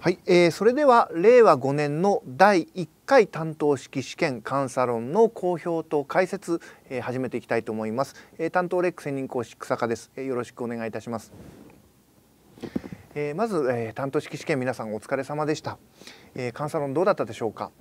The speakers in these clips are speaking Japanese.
はい、えー、それでは令和5年の第1回担当式試験監査論の公表と解説、えー、始めていきたいと思います、えー、担当レック専任講師草加です、えー、よろしくお願いいたします、えー、まず、えー、担当式試験皆さんお疲れ様でした、えー、監査論どうだったでしょうか、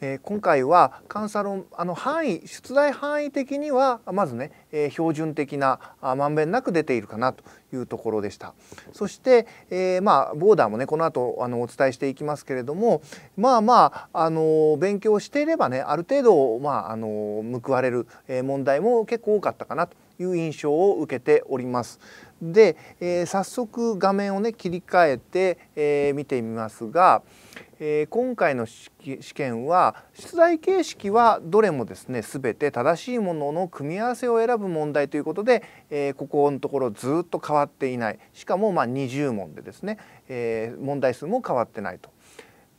えー、今回は監査論あの範囲出題範囲的にはまずね、えー、標準的なまんべんなく出ているかなというところでしたそして、えー、まあボーダーもねこの後あのお伝えしていきますけれどもまあまああの勉強していればねある程度、まあ、あの報われる問題も結構多かったかなという印象を受けております。で、えー、早速画面をね切り替えて、えー、見てみますが、えー、今回の試験は出題形式はどれもですね全て正しいものの組み合わせを選ぶ問題ということで、えー、ここのところずっと変わっていないしかもま20問でですね、えー、問題数も変わってないと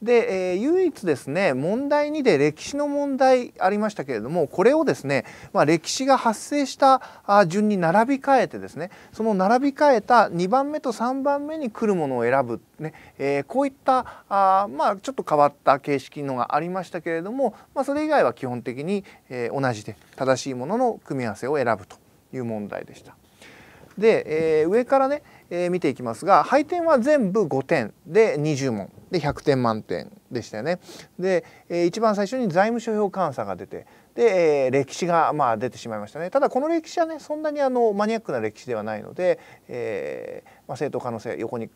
で、えー、唯一ですね問題2で歴史の問題ありましたけれどもこれをですね、まあ、歴史が発生した順に並び替えてですねその並び替えた2番目と3番目に来るものを選ぶ、ねえー、こういったあまあちょっと変わった形式のがありましたけれども、まあ、それ以外は基本的に、えー、同じで正しいものの組み合わせを選ぶという問題でした。で、え上からねえー、見ていきますが配点は全部5点で20問で100点満点でしたよね。で、えー、一番最初に財務諸表監査が出てで、えー、歴史がまあ出てしまいましたねただこの歴史はねそんなにあのマニアックな歴史ではないので、えーまあ、正当可能性横に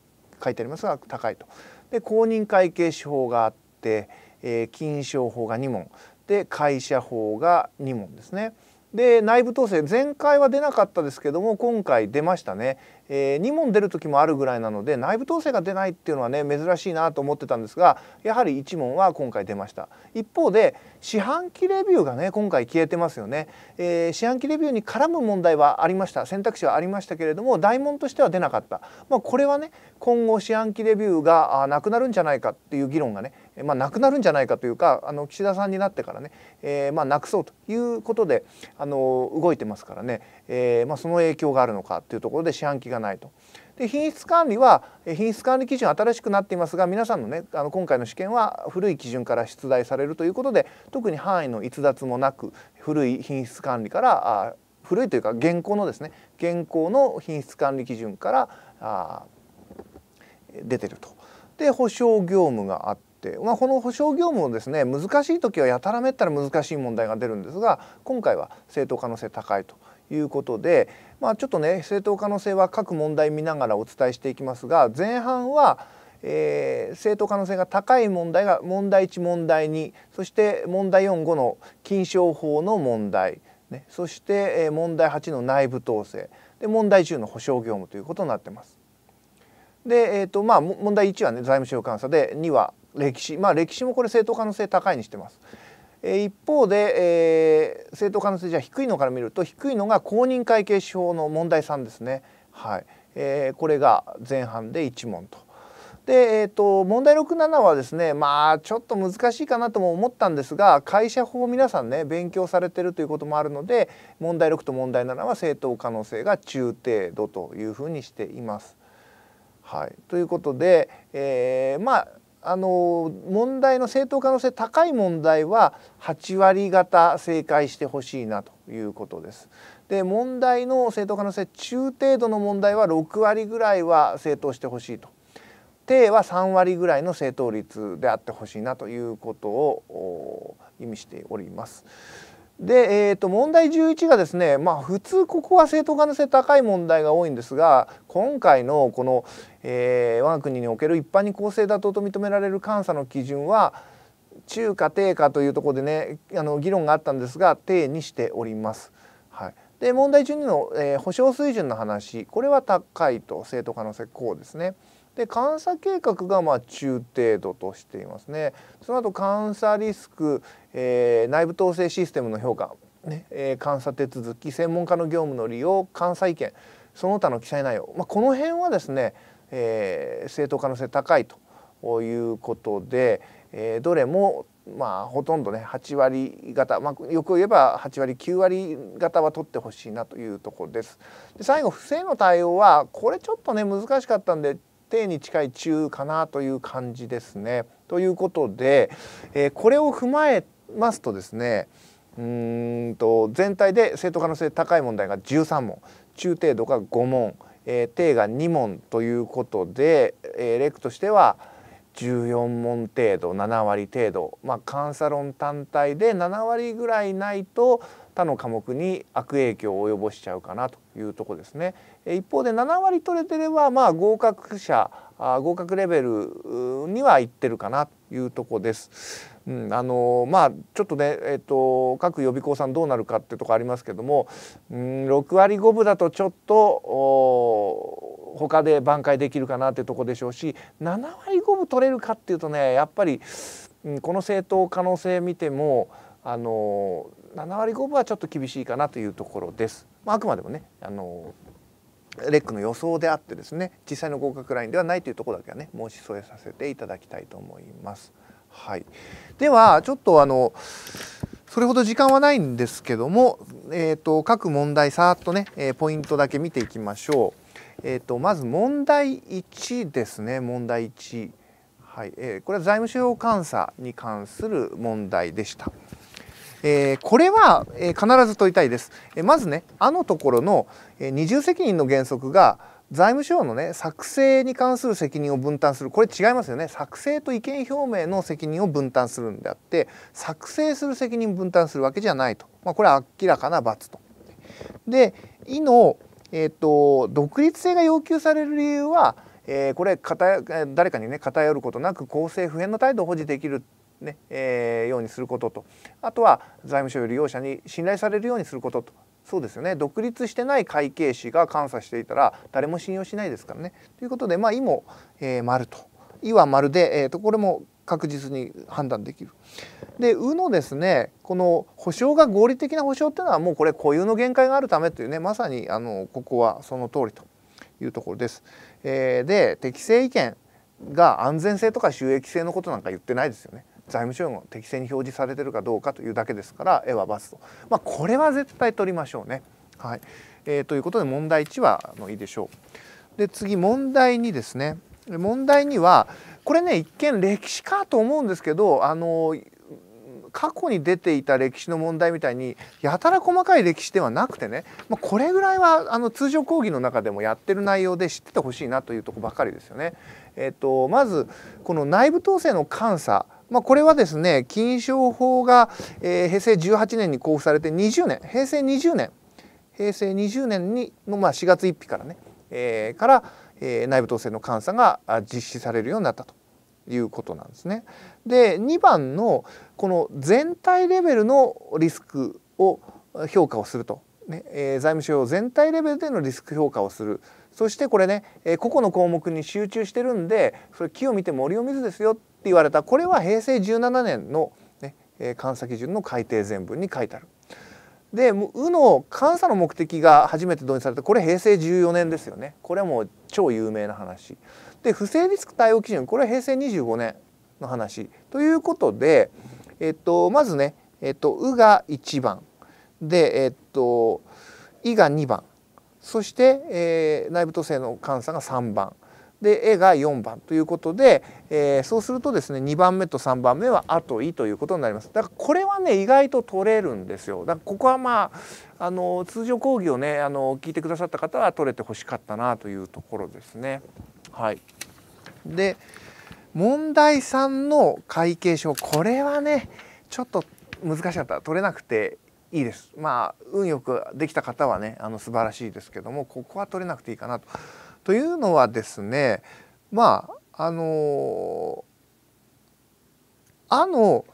書いてありますが高いと。で公認会計手法があって、えー、金賞法が2問で会社法が2問ですね。で内部統制前回は出なかったですけども今回出ましたね、えー、2問出る時もあるぐらいなので内部統制が出ないっていうのはね珍しいなと思ってたんですがやはり1問は今回出ました一方で四半期レビューがね今回消えてますよね、えー、四半期レビューに絡む問題はありました選択肢はありましたけれども大問としては出なかった、まあ、これはね今後四半期レビューがなくなるんじゃないかっていう議論がねまあ、なくなるんじゃないかというかあの岸田さんになってからね、えー、まあ、なくそうということであの動いてますからね、えー、まあ、その影響があるのかというところで四半期がないと。で品質管理は品質管理基準新しくなっていますが皆さんのねあの今回の試験は古い基準から出題されるということで特に範囲の逸脱もなく古い品質管理からあ古いというか現行のですね現行の品質管理基準からあ出てると。で保証業務があって、まあ、この保証業務もですね難しい時はやたらめったら難しい問題が出るんですが今回は正当可能性高いということで、まあ、ちょっとね正当可能性は各問題見ながらお伝えしていきますが前半は、えー、正当可能性が高い問題が問題1問題2そして問題45の金賞法の問題、ね、そして、え問題8の内部統制で問題10の保償業務ということになってます。で、えーとまあ、問題1はね財務省監査で2は歴史まあ歴史もこれ正当可能性高いにしてます。え一方で、えー、正当可能性じゃ低いのから見ると低いのが公認会計士法の問題3ですね、はいえー、これが前半で1問と。でえーと、問題67はですねまあちょっと難しいかなとも思ったんですが会社法皆さんね勉強されてるということもあるので問題6と問題7は正当可能性が中程度というふうにしています。はい、ということで、えー、まああの問題の正当可能性高い問題は8割方正解してほしいなということです。で問題の正当可能性中程度の問題は6割ぐらいは正当してほしいと。定は3割ぐらいの正答率であってほしいなということを意味しております。で、えー、と問題11がですね、まあ、普通ここは正当化の性高い問題が多いんですが今回のこの、えー、我が国における一般に公正妥当と認められる監査の基準は中華低かというところでねあの議論があったんですが低にしております。はい、で問題12の、えー、保水準の話これは高いと正当可能性こうですね。で監査計画がま中程度としていますねその後監査リスク、えー、内部統制システムの評価、ねえー、監査手続き専門家の業務の利用監査意見その他の記載内容、まあ、この辺はですね、えー、正当可能性高いということで、えどれもまあほとんどね8割方、まあ、よく言えば8割9割方は取ってほしいなというところです。で最後不正の対応はこれちょっとね難しかったんで底に近い中かなという感じですね。ということで、えー、これを踏まえますとですねうんと全体で正当可能性高い問題が13問中程度が5問、えー、定が2問ということで、えー、レクとしては14問程度7割程度、まあ、監査論単体で7割ぐらいないと他の科目に悪影響を及ぼしちゃうかなというとこですね。一方で7割取れてればまあ合格者合格レベルにはいってるかなというとこです。うん、あのまあちょっとね、えーと、各予備校さんどうなるかってとこありますけども、うん、6割5分だとちょっと他で挽回できるかなっていうとこでしょうし7割5分取れるかっていうとねやっぱり、うん、この政党可能性見てもあの7割5分はちょっと厳しいかなというところです。まあ、あくまでもねあのレックの予想であってですね実際の合格ラインではないというところだけはね申し添えさせていただきたいと思います。はい、ではちょっとあのそれほど時間はないんですけども、えーと、各問題さっとね、えー、ポイントだけ見ていきましょう。えーと、とまず問題1ですね問題1。はいえー、これは財務省監査に関する問題でした。えー、これは、え必ず問いたいです、えまずねあのところの、え二重責任の原則が財務省のね作成に関する責任を分担するこれ違いますよね作成と意見表明の責任を分担するんであって作成する責任分担するわけじゃないと、まあ、これは明らかな罰と。で「い」の、えーと、独立性が要求される理由は、えー、これ誰かにね偏ることなく公正不変の態度を保持できるねえー、ようにすることとあとは財務省より用者に信頼されるようにすることとそうですよね独立してない会計士が監査していたら誰も信用しないですからね。ということでまあ「い」も、えー、丸と「い」は丸で、えーと、とこれも確実に判断できる。で「う」のですねこの保証が合理的な保証っていうのはもうこれ固有の限界があるためというねまさにあのここはその通りというところです。えー、で適正意見が安全性とか収益性のことなんか言ってないですよね。財務諸表が適正に表示されてるかどうかというだけですから絵はバスと、まあ、これは絶対取りましょうね。はいえー、ということで問題1はあのいいでしょう。で次問題2ですね。問題2はこれね一見歴史かと思うんですけどあの過去に出ていた歴史の問題みたいにやたら細かい歴史ではなくてね、まあ、これぐらいはあの通常講義の中でもやってる内容で知っててほしいなというとこばかりですよね。えっと、まずこの内部統制の監査まあ、これはですね金賞法が、えー、平成18年に交付されて20年平成20年平成20年にの、まあ、4月1日からね、えー、から、えー、内部統制の監査が実施されるようになったということなんですね。で2番のこの全体レベルのリスクを評価をすると、ねえー、財務省全体レベルでのリスク評価をするそしてこれね、えー、個々の項目に集中してるんでそれ木を見て森を見ずですよっ言われたこれは平成17年の、ね、監査基準の改定全文に書いてある。で「う」の監査の目的が初めて導入されたこれ平成14年ですよねこれはもう超有名な話。で不正リスク対応基準これは平成25年の話ということで、えっと、まずね「えっと、う」が1番で「えっと、い」が2番そして、えー、内部統制の監査が3番で「え」が4番ということで、えー、そうするとですね2番目と3番目は「あとい」ということになりますだからこれはね意外と取れるんですよだからここはまああの通常講義をねあの聞いてくださった方は取れてほしかったなというところですね。はい、で問題3の会計書これはねちょっと難しかった取れなくていいですまあ運よくできた方はねあの素晴らしいですけどもここは取れなくていいかなと。というのはですねまああのあの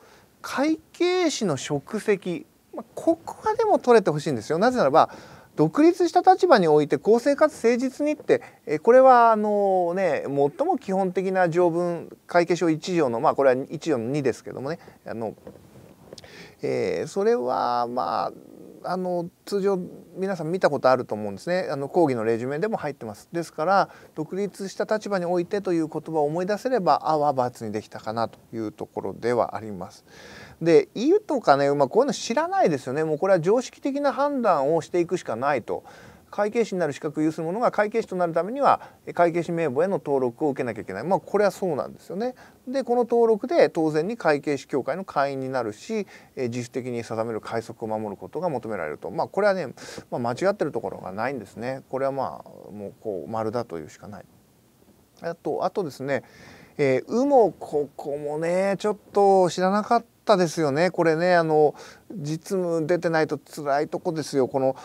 会計士の職責、まあ、ここはでも取れてほしいんですよ。なぜならば独立した立場において公正かつ誠実にってえこれはあのね最も基本的な条文会計書1条のまあこれは1条の2ですけどもねあの、えー、それはまああの通常皆さん見たことあると思うんですねあの講義のレジュメでも入ってますですから独立した立場においてという言葉を思い出せればあは罰にできたかなというところではありますで EU とかね、まあ、こういうの知らないですよねもうこれは常識的な判断をしていくしかないと会計士になる資格を有する者が会計士となるためには会計士名簿への登録を受けなきゃいけないまあこれはそうなんですよね。でこの登録で当然に会計士協会の会員になるし、自主的に定める快則を守ることが求められるとまあこれはね、まあ、間違ってるところがないんですね。これはまあもうこう丸だというしかない。あとあとですね「えー、うもここもねちょっと知らなかったですよねこれねあの実務出てないと辛いとこですよこの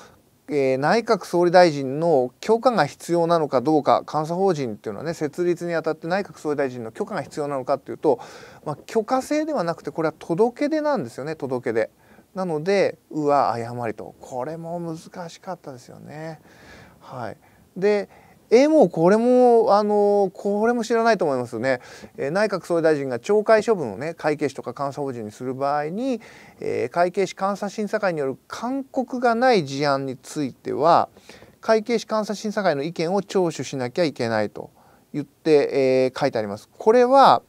えー、内閣総理大臣の許可が必要なのかどうか監査法人っていうのはね設立にあたって内閣総理大臣の許可が必要なのかっていうと、まあ、許可制ではなくてこれは届け出なんですよね届け出。なのでうわ誤りとこれも難しかったですよね。はい、で、えー、もうこれもあのこれも知らないと思いますよね、えー、内閣総理大臣が懲戒処分をね会計士とか監査法人にする場合に、えー、会計士監査審査会による勧告がない事案については会計士監査審査会の意見を聴取しなきゃいけないと言って、えー、書いてあります。これは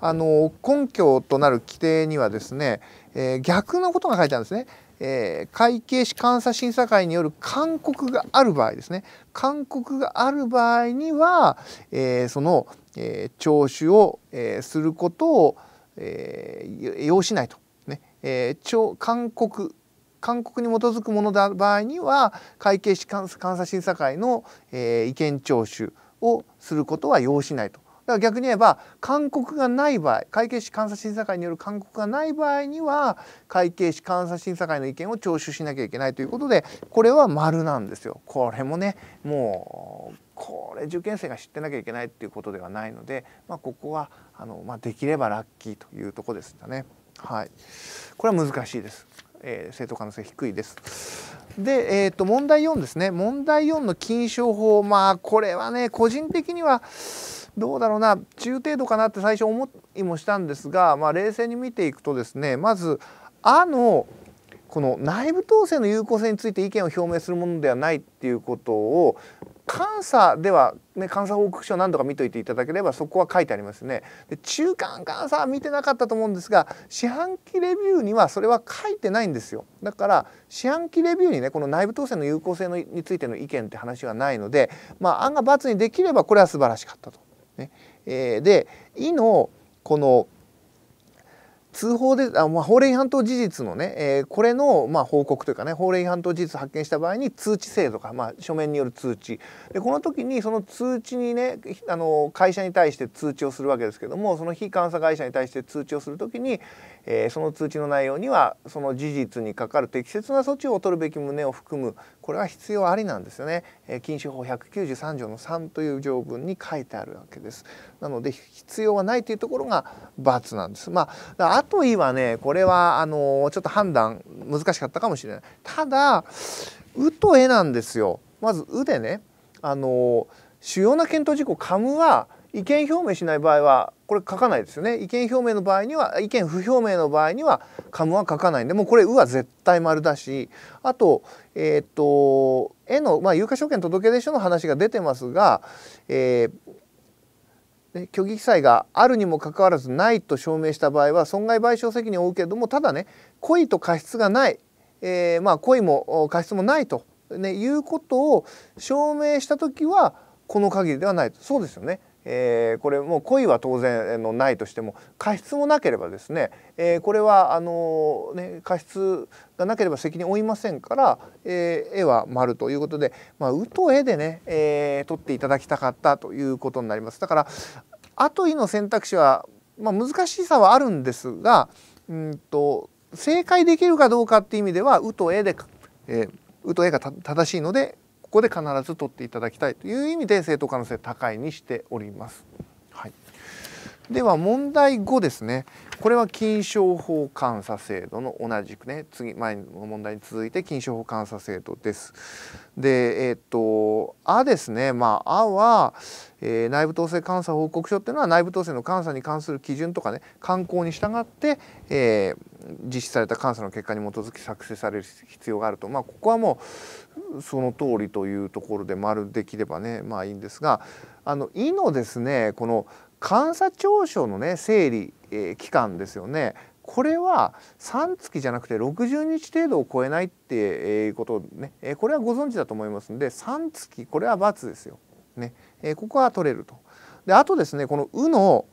あの根拠となる規定にはですね、えー、逆のことが書いてあるんですね。えー、会計士監査審査会による勧告がある場合ですね勧告がある場合には、えー、その、えー、聴取を、えー、することを、えー、要しないと、ねえー、勧告勧告に基づくものである場合には会計士監査審査会の、えー、意見聴取をすることは要しないとから逆に言えば勧告がない場合会計士監査審査会による勧告がない場合には会計士監査審査会の意見を聴取しなきゃいけないということでこれは丸なんですよ。これもねもうこれ受験生が知ってなきゃいけないっていうことではないので、まあ、ここはあの、まあ、できればラッキーというとこですよね。はい、これは難しいです。えー、正当可能性低いです。で、えーと、問題4ですね問題4の禁賞法まあこれはね個人的にはどうだろうな中程度かなって最初思いもしたんですが、まあ、冷静に見ていくとですねまず「あ」のこの内部統制の有効性について意見を表明するものではないっていうことを監査では、ね、監査報告書を何度か見といていただければそこは書いてありますね。で中間監査は見てなかったと思うんですが四半期レビューにはそれは書いてないんですよ。だから四半期レビューにねこの内部統制の有効性のについての意見って話はないので、まあ、案が×にできればこれは素晴らしかったと。ねえー、で「い」のこの「通報であ、まあ、法令違反と事実のね、えー、これの、まあ、報告というかね法令違反と事実発見した場合に通知制度か、まあ、書面による通知でこの時にその通知にねあの会社に対して通知をするわけですけどもその非監査会社に対して通知をする時に、えー、その通知の内容にはその事実にかかる適切な措置を取るべき旨を含むこれは必要ありなんですよね、えー、禁止法193条の3という条文に書いてあるわけです。なので必要はないというところが罰なんです。まあといはねこれはあのちょっと判断難しかったかもしれない。ただ「う」と「え」なんですよ。まず「う」でねあの主要な検討事項カムは意見表明しない場合はこれ書かないですよね意見表明の場合には意見不表明の場合にはカムは書かないんでもうこれ「う」は絶対丸だしあとえー、っと「え」の、まあ、有価証券届出書の話が出てますが、えー、ね、虚偽記載があるにもかかわらずないと証明した場合は損害賠償責任を負うけれどもただね故意と過失がない、えー、まあ故意も過失もないと、ね、いうことを証明した時はこの限りではないとそうですよね。えー、これもう故は当然のないとしても過失もなければですね、えー、これはあのね、過失がなければ責任負いませんから、えー、絵は丸ということで、まあ、うと絵でね、えー、取っていただきたかったということになります。だから後位の選択肢は、まあ、難しさはあるんですがうんと正解できるかどうかっていう意味では「う」と「え」で「う」と「え」が正しいのでここで必ず取っていただきたいという意味で正当可能性高いにしております。はい、では問題5ですねこれは金賞法監査制度の同じくね次前の問題に続いて金賞法監査制度です。でえっ、ー、と「あ」ですねまあ「あは」えー、内部統制監査報告書っていうのは内部統制の監査に関する基準とかね慣行に従って、えー、実施された監査の結果に基づき作成される必要があると、まあ、ここはもうその通りというところで丸できればねまあいいんですがあの「い」のですねこの監査調書のね整理、えー、期間ですよねこれは3月じゃなくて60日程度を超えないっていうことね、えー、これはご存知だと思いますんで3月これは×ですよ。ねえー、ここは取れると。であとですねこの「う」の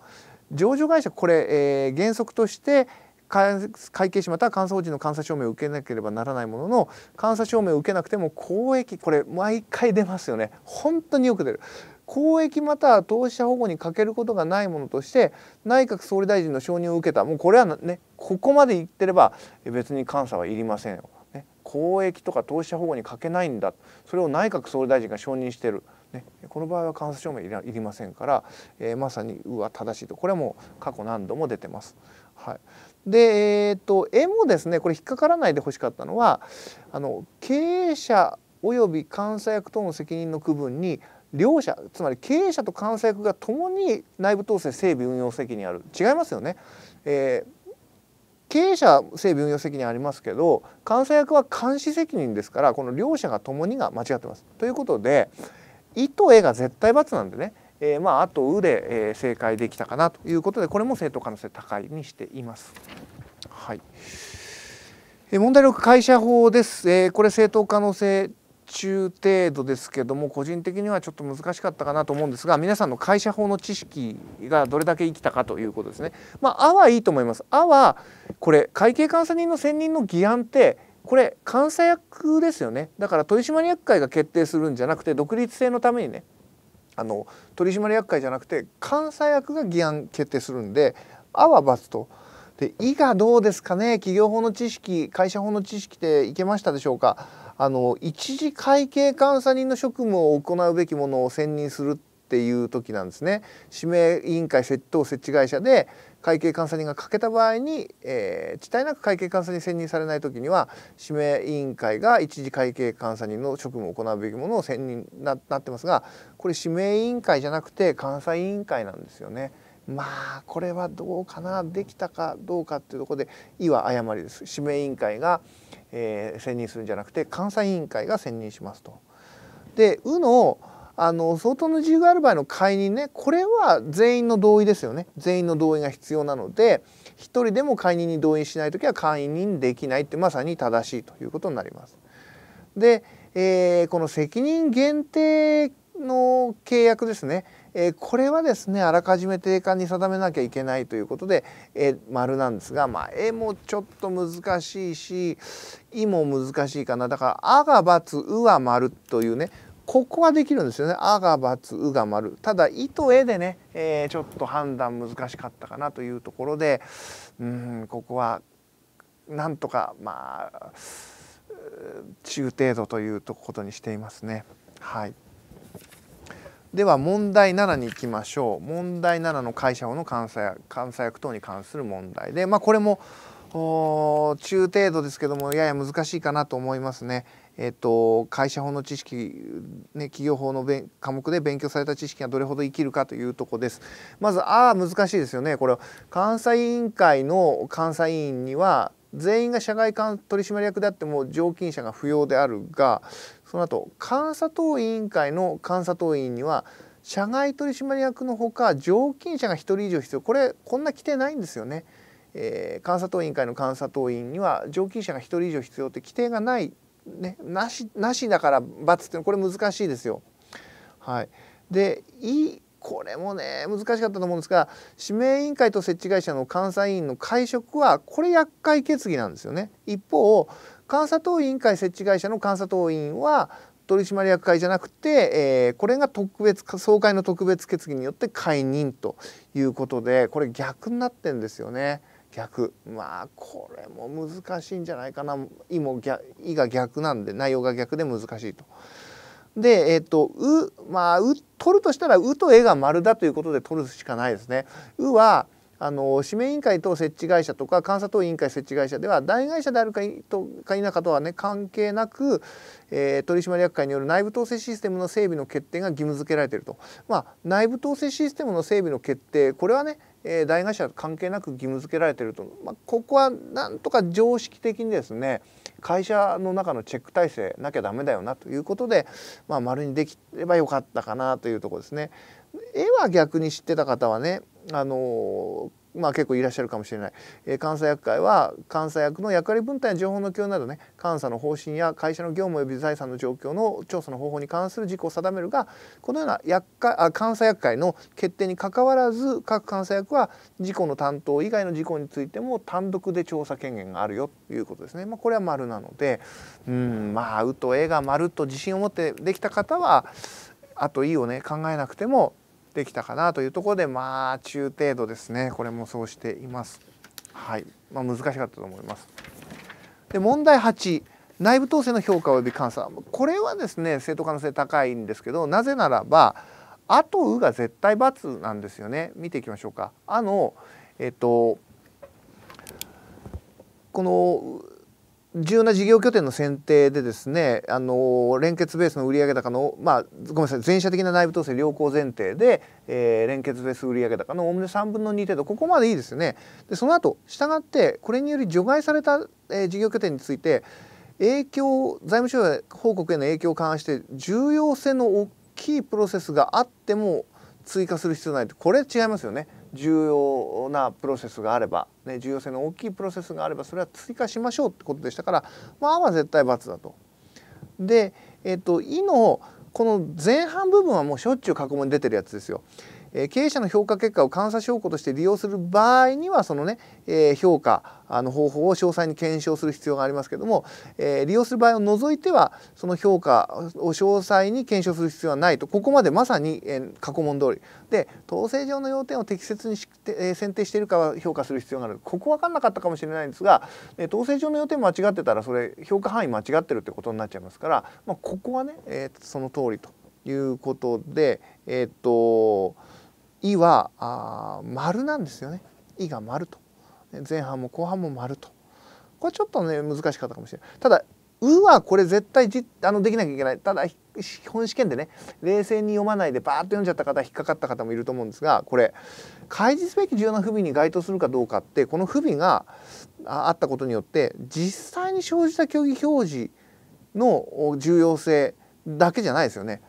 上場会社これ、えー、原則として、会計士または監査法人の監査証明を受けなければならないものの監査証明を受けなくても公益これ毎回出ますよね本当によく出る公益または投資者保護に欠けることがないものとして内閣総理大臣の承認を受けたもうこれはねここまで言ってれば別に監査はいりませんよ。ね、公益とか投資者保護に欠けないんだそれを内閣総理大臣が承認してる。ね、この場合は監査証明いりませんから、えー、まさにうわ正しいとこれはもう過去何度も出てます。はい、で、えーと、絵もですねこれ引っかからないでほしかったのはあの経営者および監査役等の責任の区分に両者つまり経営者と監査役がともに内部統制整備運用責任ある違いますよね。えー経営者整備運用責任ありますけど監査役は監視責任ですからこの両者が共にが間違ってます。ということで「い」と「え」が絶対罰なんでねえー、まああと「う」で、えー、正解できたかなということでこれも正当可能性高いにしています。はいえー、問題6会社法です、えー、これ正当可能性中程度ですけども個人的にはちょっと難しかったかなと思うんですが皆さんの会社法の知識がどれだけ生きたかということですね。まあ「あ」はいいと思います。「あ」はこれ会計監査人の選任の議案ってこれ監査役ですよねだから取締役会が決定するんじゃなくて独立性のためにねあの取締役会じゃなくて監査役が議案決定するんで「あ」は×と。で「い」がどうですかね企業法の知識会社法の知識でいけましたでしょうかあの一時会計監査人の職務を行うべきものを選任するっていう時なんですね指名委員会等設置会社で会計監査人が欠けた場合に、えー、遅滞なく会計監査に選任されない時には指名委員会が一時会計監査人の職務を行うべきものを選任ななってますがこれ指名委員会じゃなくて監査委員会なんですよね。まあこれはどうかなできたかどうかっていうとこで「い」は誤りです。指名委員会が、えー、選任するんじゃなくて監査委員会が選任しますと。で「う」のあの相当の自由がある場合の解任ねこれは全員の同意ですよね全員の同意が必要なので1人でも解任に同意しない時は解任できないってまさに正しいということになります。で、えー、この責任限定の契約ですね、えー、これはですねあらかじめ定款に定めなきゃいけないということで、え丸なんですが、まあ、えもちょっと難しいしいも難しいかなだから「あ」が×「う」は丸というねここはできるんですよね「あ」が「×」「う」が「丸」ただ「意と「絵でね、えー、ちょっと判断難しかったかなというところでうんここはなんとかまあ中程度ということにしていますね。はい、では問題7に行きましょう問題7の会社法の監査監査役等に関する問題で、まあ、これも中程度ですけどもやや難しいかなと思いますね。えっと、会社法の知識、ね、企業法の科目で勉強された知識がどれほど生きるかというとこです。まずああ難しいですよねこれ監査委員会の監査委員には全員が社外取締役であっても常勤者が不要であるがその後監査等委員会の監査等委員には社外取締役のほか常勤者が1人以上必要これこんな規定ないんですよね。えー、監査等委員会の監査等委員には常勤者が1人以上必要って規定がないね、なしなしだから×っていうのこれ難しいですよ。はい、でいこれもね難しかったと思うんですが指名委員会と設置会社の監査委員の会食はこれ厄介決議なんですよね。一方監査等委員会設置会社の監査等委員は取締役会じゃなくて、えー、これが特別総会の特別決議によって解任ということでこれ逆になってんですよね。逆まあこれも難しいんじゃないかな「い」も「い」が逆なんで内容が逆で難しいと。で、えっ、と、う、まあ、う、取るとしたら、うとえが丸だということで取るしかないですね。うは、あの指名委員会等設置会社とか監査等委員会設置会社では代会社であるかとか否かとはね関係なく、えー、取締役会による内部統制システムの整備の決定が義務付けられていると、まあ、内部統制システムの整備の決定これはね、えー、代会社関係なく義務付けられていると、まあ、ここはなんとか常識的にですね会社の中のチェック体制なきゃダメだよなということで、まあ、丸にできればよかったかなというとこですね。絵は逆に知ってた方はねあのまあ、結構いらっしゃるかもしれない、え監査役会は監査役の役割分担や情報の共有などね監査の方針や会社の業務及び財産の状況の調査の方法に関する事項を定めるがこのような役会あ監査役会の決定にかかわらず各監査役は事項の担当以外の事項についても単独で調査権限があるよということですね。まあ、これは丸なのでうんまあ「う」と「え」が丸と自信を持ってできた方はあと「い」をね考えなくてもできたかなというところでまあ中程度ですねこれもそうしています。はいまあ、難しかったと思います。で問題8内部統制の評価及び監査これはですね正当可能性高いんですけどなぜならば「あ」と「う」が絶対×なんですよね見ていきましょうか。あのえっとこの重要な事業拠点の選定でですねあの連結ベースの売上高の、まあ、ごめんなさい全社的な内部統制良好前提で、えー、連結ベース売上高のおおむね3分の2程度ここまでいいですよね。でその後従ってこれにより除外された、えー、事業拠点について影響財務省報告への影響を勘案して重要性の大きいプロセスがあっても追加する必要ないってこれ違いますよね。重要なプロセスがあれば、ね、重要性の大きいプロセスがあればそれは追加しましょうってことでしたからまあは絶対×だと。で、えっと、いのこの前半部分はもうしょっちゅう過去問に出てるやつですよ。え経営者の評価結果を監査証拠として利用する場合にはそのね、え評価の方法を詳細に検証する必要がありますけども、え利用する場合を除いてはその評価を詳細に検証する必要はないとここまでまさに、え過去問通りで統制上の要点を適切にし、え選定しているかは評価する必要があるここ分かんなかったかもしれないんですが、え統制上の要点間違ってたらそれ評価範囲間違ってるってことになっちゃいますから、まあ、ここはね、えその通りということでえっと「い」はあ丸なんですよね「い」が丸と前半も後半も丸とこれちょっとね難しかったかもしれないただ「う」はこれ絶対じあのできなきゃいけないただ本試験でね冷静に読まないでバーッと読んじゃった方引っかかった方もいると思うんですがこれ開示すべき重要な不備に該当するかどうかってこの不備があったことによって実際に生じた競技表示の重要性だけじゃないですよね。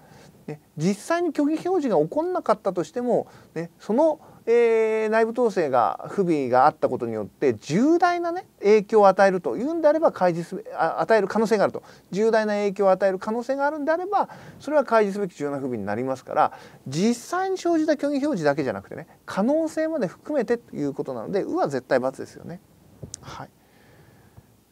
ね、実際に虚偽表示が起こんなかったとしても、ね、その、えー、内部統制が不備があったことによって重大な、ね、影響を与えるというんであれば開示す与える可能性があると重大な影響を与える可能性があるんであればそれは開示すべき重要な不備になりますから実際に生じた虚偽表示だけじゃなくてね可能性まで含めてということなので「う」は絶対罰ですよね。はい、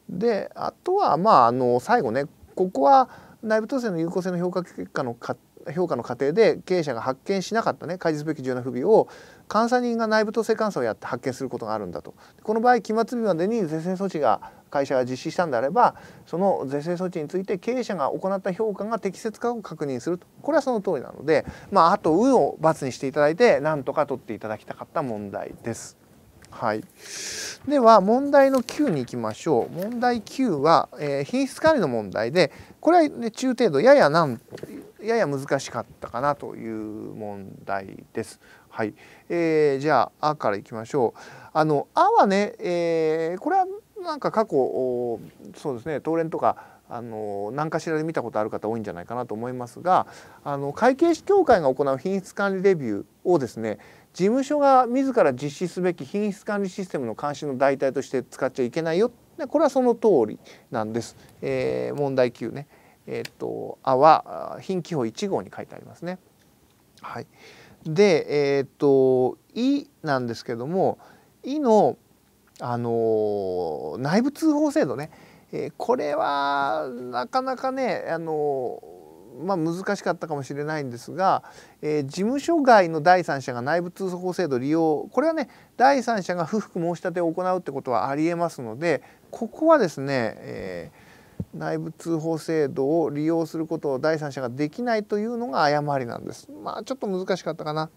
であとはまああの最後ねここは内部統制の有効性の評価結果の活評価の過程で経営者が発見しなかったね開示すべき重要な不備を監査人が内部統制監査をやって発見することがあるんだとこの場合期末日までに是正措置が会社が実施したんであればその是正措置について経営者が行った評価が適切かを確認するとこれはその通りなのでまああと「運を罰にしていただいてなんとか取っていただきたかった問題です。はい、では問題の9に行きましょう問題9は、えー、品質管理の問題でこれは、ね、中程度ややなんやや難しかったかなという問題です。はい、えー、じゃあ「あ」からいきましょう。あの「あ」はね、えー、これはなんか過去そうですね東連とかあの何かしらで見たことある方多いんじゃないかなと思いますがあの会計士協会が行う品質管理レビューをですね事務所が自ら実施すべき品質管理システムの監視の代替として使っちゃいけないよでこれはその通りなんです。えー、問題9ね、えー、っとあは品規法1号に書いてありますね。はい、で、えー、っと「い」なんですけども「い」の、あのー、内部通報制度ね、えこれはなかなかね、あのまあ、難しかったかもしれないんですが、えー、事務所外の第三者が内部通報制度利用これはね第三者が不服申し立てを行うってことはありえますのでここはですね、えー、内部通報制度を利用することを第三者ができないというのが誤りなんです。まあ、ちょっと難しかったかな。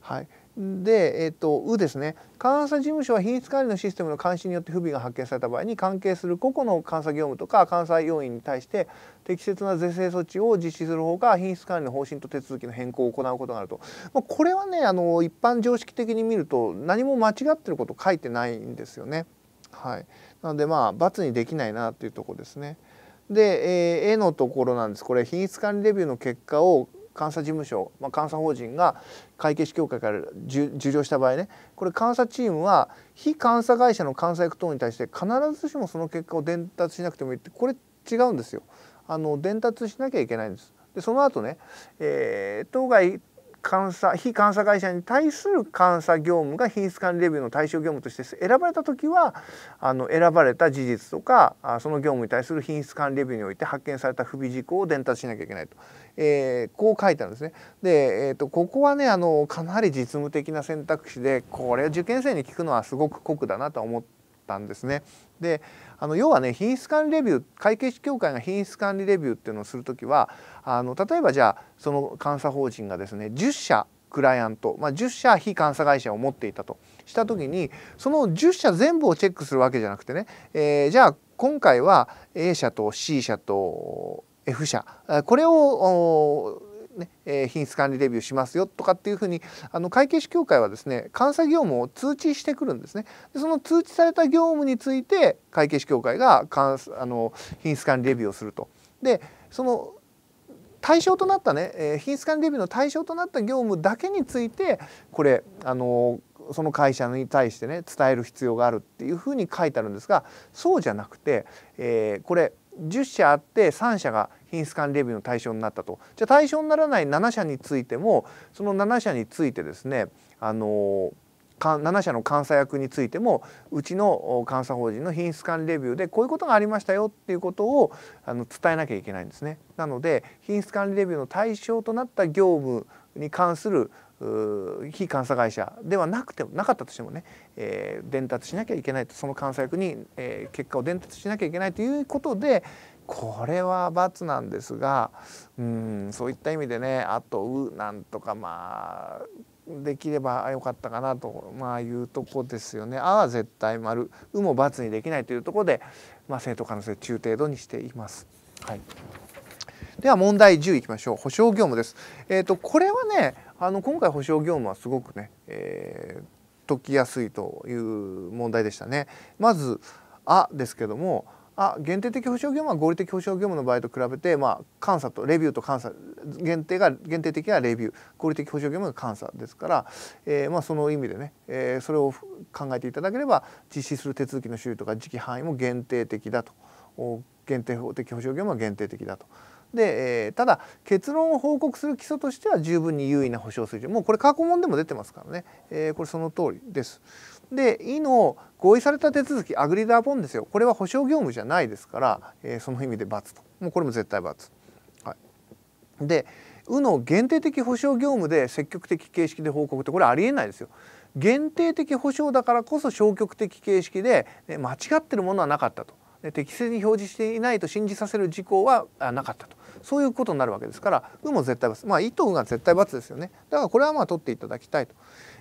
はい、で、えっと、うですね監査事務所は品質管理のシステムの監視によって不備が発見された場合に関係する個々の監査業務とか監査要員に対して適切な是正措置を実施するほか品質管理の方針と手続きの変更を行うことがあると、まあ、これはねあの一般常識的に見ると何も間違ってること書いてないんですよね。はい、なのでまあ罰にできないなというところですね。で、えー、絵のところなんですこれ品質管理レビューの結果を監査事務所、まあ、監査法人が会計士協会から受領した場合ねこれ監査チームは非監査会社の監査役等に対して必ずしもその結果を伝達しなくてもいいってこれ違うんですよ。あの伝達しなきゃいけないんです。でその後ね、えー、当該監査非監査会社に対する監査業務が品質管理レビューの対象業務として選ばれた時はあの選ばれた事実とかあその業務に対する品質管理レビューにおいて発見された不備事項を伝達しなきゃいけないと、えー、こう書いてあるんですね。で、えーと、とここはねあのかなり実務的な選択肢でこれ受験生に聞くのはすごく酷だなと思ったんですね。であの要はね品質管理レビュー会計士協会が品質管理レビューっていうのをする時はあの例えばじゃあその監査法人がですね10社クライアント、まあ、10社非監査会社を持っていたとした時にその10社全部をチェックするわけじゃなくてね、えー、じゃあ今回は A 社と C 社と F 社これをね、え品質管理レビューしますよとかっていうふうにあの会計士協会はですね監査業務を通知してくるんですねでその通知された業務について会計士協会が監あの品質管理レビューをすると。でその対象となったね、え品質管理レビューの対象となった業務だけについてこれあのその会社に対してね伝える必要があるっていうふうに書いてあるんですがそうじゃなくて、えー、これ10社あって3社が品質管理レビューの対象になったとじゃあ対象にならない7社についてもその7社についてですねあの7社の監査役についてもうちの監査法人の品質管理レビューでこういうことがありましたよっていうことをあの伝えなきゃいけないんですね。なので品質管理レビューの対象となった業務に関する非監査会社ではなくてなかったとしてもね、えー、伝達しなきゃいけないとその監査役に、えー、結果を伝達しなきゃいけないということでこれは罰なんですがうんそういった意味でねあと「う」なんとかまあできればよかったかなと、まあ、いうとこですよね。あは絶対丸うも罰にできないというところで、まあ、正当可能性中程度にしています。はい、では問題10いきましょう保証業務です。えーとこれはねあの今回保証業務はすごくね、えー、解きやすいという問題でしたね。まず「あ」ですけども「あ」限定的保証業務は合理的保証業務の場合と比べて、まあ、監査とレビューと監査限定が限定的なレビュー合理的保証業務が監査ですから、えー、まあ、その意味でね、えー、それを考えていただければ実施する手続きの種類とか時期範囲も限定的だと限定的保証業務は限定的だと。で、えー、ただ結論を報告する基礎としては十分に優位な保障水準もうこれ過去問でも出てますからね、えー、これその通りです。で「い」の合意された手続きアグリダーポンですよこれは保証業務じゃないですから、えー、その意味で×ともうこれも絶対×。はい、で「う」の限定的保証業務で積極的形式で報告ってこれありえないですよ。限定的保証だからこそ消極的形式で、ね、間違ってるものはなかったと。適正に表示していないと信じさせる事項はなかったとそういうことになるわけですから「う」も絶対罰まあ「い」と「う」が絶対罰ですよねだからこれはまあ取っていただきたいと。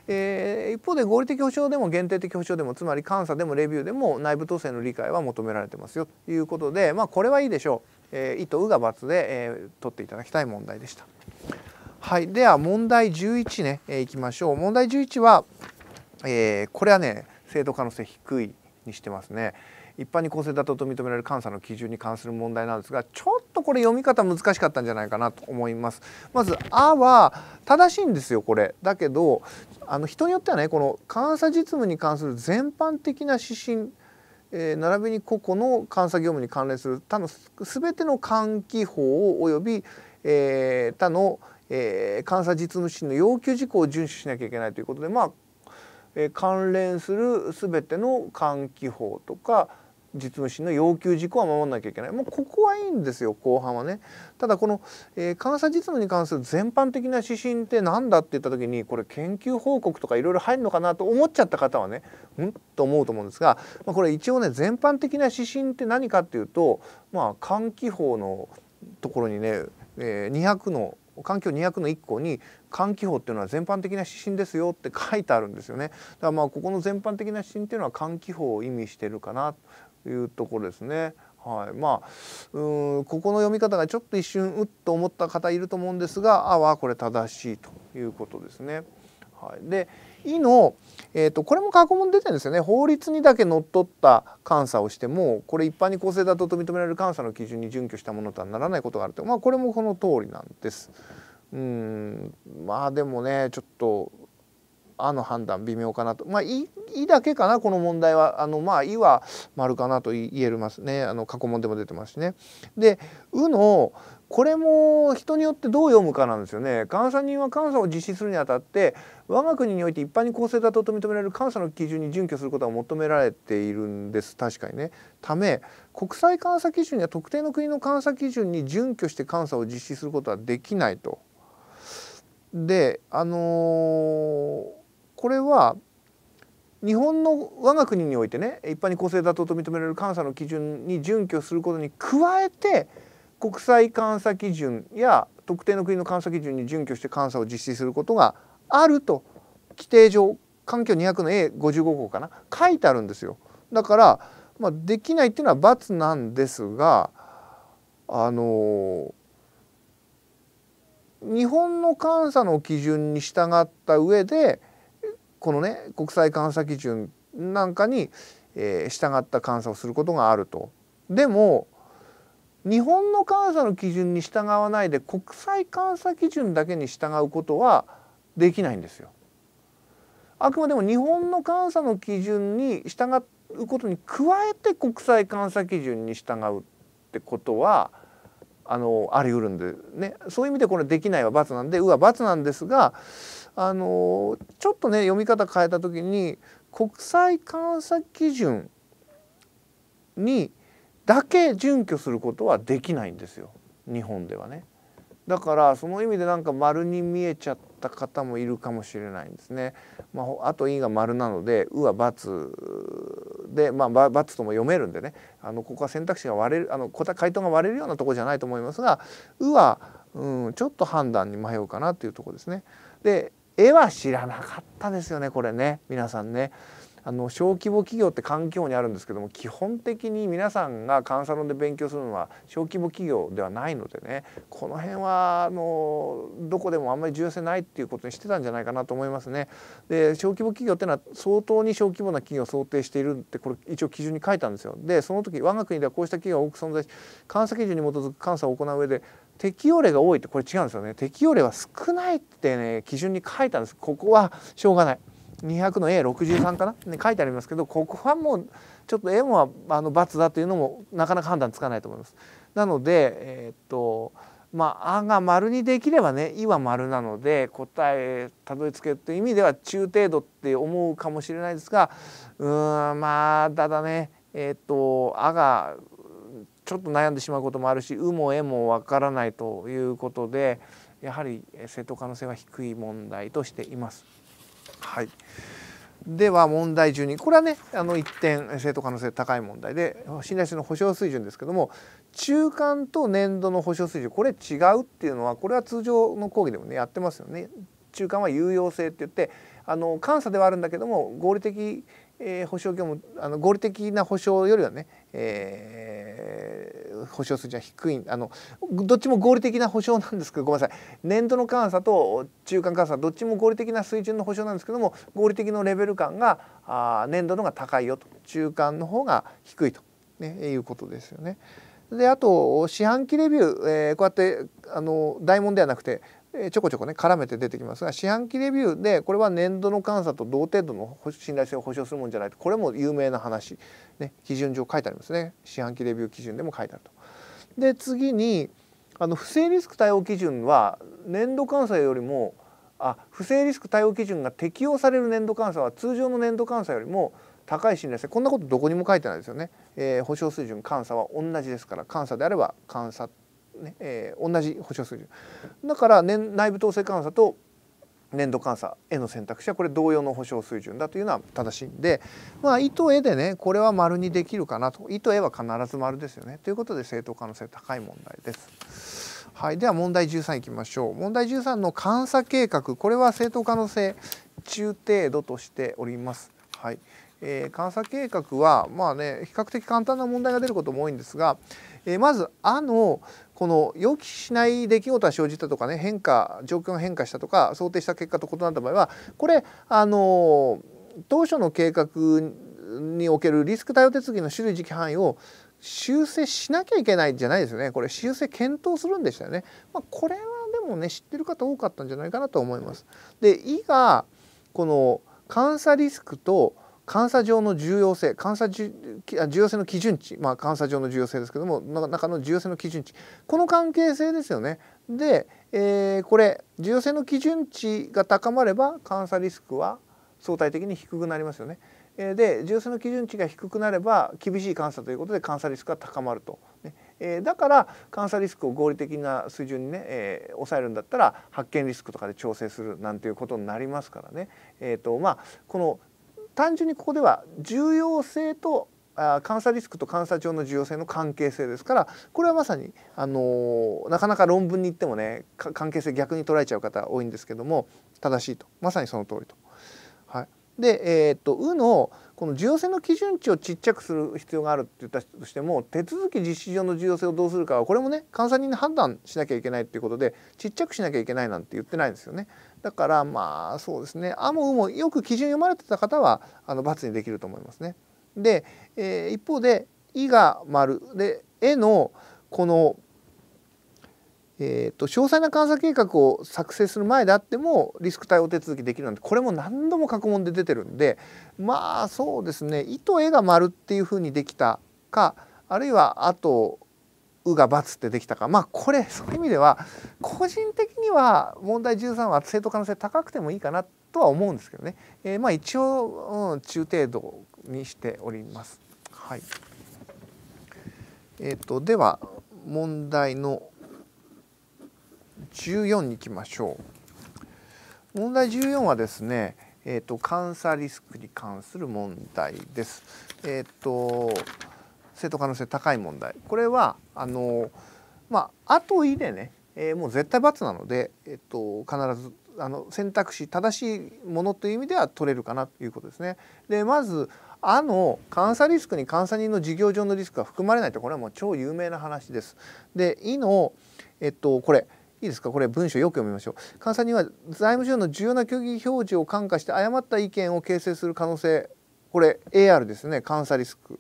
えー、一方で合理的保障でも限定的保障でもつまり監査でもレビューでも内部統制の理解は求められてますよということで、まあ、これはいいでしょう「えー、い」と「う」が罰で、えー、取っていただきたい問題でした。はい、では問題11ね、えー、いきましょう問題11は、えー、これはね制度可能性低いにしてますね。一般に公正だと認められる監査の基準に関する問題なんですがちょっとこれ読み方難しかったんじゃないかなと思います。まず「あ」は正しいんですよこれ。だけどあの人によってはねこの監査実務に関する全般的な指針え並びに個々の監査業務に関連する他の全ての換気法及び、えー、他の、え監査実務士の要求事項を遵守しなきゃいけないということでまあ、え関連する全ての換気法とか実務審の要求事項は守らなきゃいけないもうここはいいんですよ後半はねただこの、えー、監査実務に関する全般的な指針って何だって言った時にこれ研究報告とかいろいろ入るのかなと思っちゃった方はねうんと思うと思うんですが、まあ、これ一応ね全般的な指針って何かっていうとまあ換気法のところにね、えー、200の環境200の1個に換気法っていうのは全般的な指針ですよって書いてあるんですよねだからまあここの全般的な指針っていうのは換気法を意味してるかないうところですね。はい、まあうんここの読み方がちょっと一瞬うっと思った方いると思うんですが「あ」はこれ正しいということですね。はい、で「い」の、えーと、とこれも過去問出てるんですよね法律にだけのっとった監査をしてもこれ一般に公正だと認められる監査の基準に準拠したものとはならないことがあると、まあ、これもこの通りなんです。うんまあでもねちょっとあの判断微妙かなとまあ「い」いだけかなこの問題はあのまあ「い」は丸かなと言えますねあの過去問でも出てますしね。で「う」のこれも人によってどう読むかなんですよね。監査人は監査を実施するにあたって我が国において一般に公正だと認められる監査の基準に準拠することが求められているんです確かにね。ため国際監査基準には特定の国の監査基準に準拠して監査を実施することはできないと。であのーこれは日本の我が国においてね一般に公正妥当と認められる監査の基準に準拠することに加えて国際監査基準や特定の国の監査基準に準拠して監査を実施することがあると規定上環境200の A55 項かな書いてあるんですよ。だから、まあ、できないっていうのは罰なんですがあの日本の監査の基準に従った上でこのね国際監査基準なんかに、えー、従った監査をすることがあると。でも日本の監査の基準に従わないで国際監査基準だけに従うことはできないんですよ。あくまでも日本の監査の基準に従うことに加えて国際監査基準に従うってことはあのあり得るんでねそういう意味でこれできないは罰なんでうは罰なんですがあのちょっとね読み方変えた時に国際監査基準にだけ準拠することはできないんですよ日本ではね。だからその意味でなんか丸に見えちゃった方もいるかもしれないんですね。まあ、あと「い」が丸なので「う」は×で、まあ、×とも読めるんでねあのここは選択肢が割れるあの答え回答が割れるようなとこじゃないと思いますが「う」は、うん、ちょっと判断に迷うかなというところですね。で絵は知らなかったですよねこれね皆さんね。あの小規模企業って環境にあるんですけども基本的に皆さんがカンサロンで勉強するのは小規模企業ではないのでねこの辺はあのどこでもあんまり重要性ないっていうことにしてたんじゃないかなと思いますね。で小規模企業ってのは相当に小規模な企業を想定しているってこれ一応基準に書いたんですよ。でその時我が国ではこうした企業が多く存在し監査基準に基づく監査を行う上で適用例が多いってこれ違うんですよね。適用例は少ないってね基準に書いたんです。ここはしょうがない。200の A63 かな、ね、書いてありますけどここはもうちょっと M はあの×だというのもなかなか判断つかないと思います。なので、えー、っとまあ「あ」が丸にできればね「い」は丸なので答えたどり着けるという意味では中程度って思うかもしれないですがうんまあただねえー、っと「あ」がちょっと悩んでしまうこともあるし「う」も「え」もわからないということでやはり正当可能性は低い問題としています。はいでは問題12これはねあの一点正当可能性高い問題で信頼性の保証水準ですけども中間と年度の保証水準これ違うっていうのはこれは通常の講義でもねやってますよね。中間は有用性って言ってあの監査ではあるんだけども合理的、えー、保証業務あの合理的な保証よりはね、えー保証筋は低いあのどっちも合理的な保証なんですけどごめんなさい年度の監査と中間監査どっちも合理的な水準の保証なんですけども合理的のレベル感があ年度の方が高いよと中間の方が低いと、ね、いうことですよね。であと四半期レビュー、えー、こうやってあの大問ではなくてえちょこちょこね絡めて出てきますが四半期レビューでこれは年度の監査と同程度の信頼性を保証するもんじゃないとこれも有名な話、ね、基準上書いてありますね四半期レビュー基準でも書いてあると。で次にあの不正リスク対応基準は年度監査よりもあ不正リスク対応基準が適用される年度監査は通常の年度監査よりも高い信頼性こんなことどこにも書いてないですよね、えー、保証水準監査は同じですから監査であれば監査ねえー、同じ保証水準だから年内部統制監査と年度監査への選択肢はこれ同様の保証水準だというのは正しいんでまあ意図絵でねこれは丸にできるかなと意図絵は必ず丸ですよねということで正当可能性高い問題です。はい、では問題13いきましょう問題13の監査計画これは正当可能性中程度としております。はい、えー、監査計画はまあね比較的簡単な問題が出ることも多いんですが、えー、まず「あ」の、この予期しない出来事が生じたとかね変化状況が変化したとか想定した結果と異なった場合はこれあの当初の計画におけるリスク対応手続きの種類時期範囲を修正しなきゃいけないんじゃないですよねこれ修正検討するんでしたよね。まあ、これはでもね知ってる方多かったんじゃないかなと思います。で「い」がこの監査リスクと監査上の重要性監査重要性の基準値、まあ、監査上の重要性ですけども中の重要性の基準値この関係性ですよね。で、えー、これ重要性の基準値が高まれば監査リスクは相対的に低くなりますよね。で重要性の基準値が低くなれば厳しい監査ということで監査リスクが高まると。えだから監査リスクを合理的な水準にね、えー、抑えるんだったら発見リスクとかで調整するなんていうことになりますからね、えーとまあ、この単純にここでは重要性とあ監査リスクと監査上の重要性の関係性ですからこれはまさに、あのなかなか論文に言ってもね関係性逆に捉えちゃう方多いんですけども正しいとまさにその通りと。はい、で、えー、っと「う」のこの重要性の基準値をちっちゃくする必要があるって言ったとしても手続き実施上の重要性をどうするかはこれもね監査人で判断しなきゃいけないっていうことでちっちゃくしなきゃいけないなんて言ってないんですよね。だからまあそうですね「あ」も「う」もよく基準読まれてた方はあの×にできると思いますね。で、えー、一方で「い」が丸で「え」のこの「えーと、詳細な監査計画を作成する前であってもリスク対応手続きできるなんてこれも何度も過去問で出てるんでまあそうですね「い」と「え」が丸っていうふうにできたかあるいは「あ」と「う」が「×」ってできたかまあこれそういう意味では個人的には問題13は正当可能性高くてもいいかなとは思うんですけどね、えー、まあ一応、うん、中程度にしております。はいえーと、では問題の14にいきましょう。問題14はですね、えーと、監査リスクに関する問題です。えーと正当可能性高い問題これはあのまあ後いでね、えー、もう絶対罰なので、えっと、必ずあの選択肢正しいものという意味では取れるかなということですね。でまずあの監査リスクに監査人の事業上のリスクが含まれないとこれはもう超有名な話です。で「い」の、えっと、これいいですかこれ文章よく読みましょう。監査人は財務省の重要な虚偽表示を看過して誤った意見を形成する可能性これ AR ですね監査リスク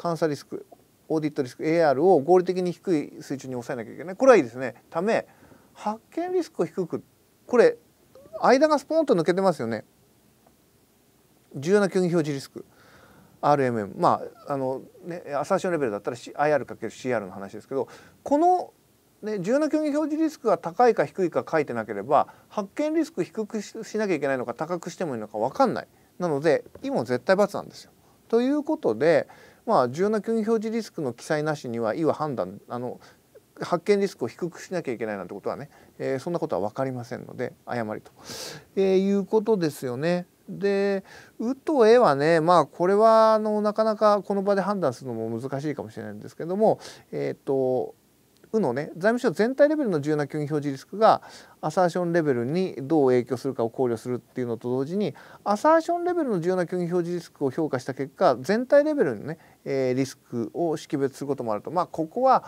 監査リスクオーディットリスク AR を合理的に低い水準に抑えなきゃいけないこれはいいですねため発見リスクを低くこれ間がスポーンと抜けてますよね重要な虚偽表示リスク RMM まああの、ね、アサーションレベルだったら IR×CR の話ですけどこの、ね、重要な虚偽表示リスクが高いか低いか書いてなければ発見リスク低くしなきゃいけないのか高くしてもいいのか分かんないなので今絶対罰なんですよ。ということでまあ、重要な虚偽表示リスクの記載なしにはいは判断あの発見リスクを低くしなきゃいけないなんてことはね、えー、そんなことは分かりませんので誤りと、えー、いうことですよね。で「う」と「え」はねまあこれはあのなかなかこの場で判断するのも難しいかもしれないんですけどもえっ、ー、とのね財務省全体レベルの重要な虚偽表示リスクがアサーションレベルにどう影響するかを考慮するっていうのと同時にアサーションレベルの重要な虚偽表示リスクを評価した結果全体レベルのね、えー、リスクを識別することもあるとまあここは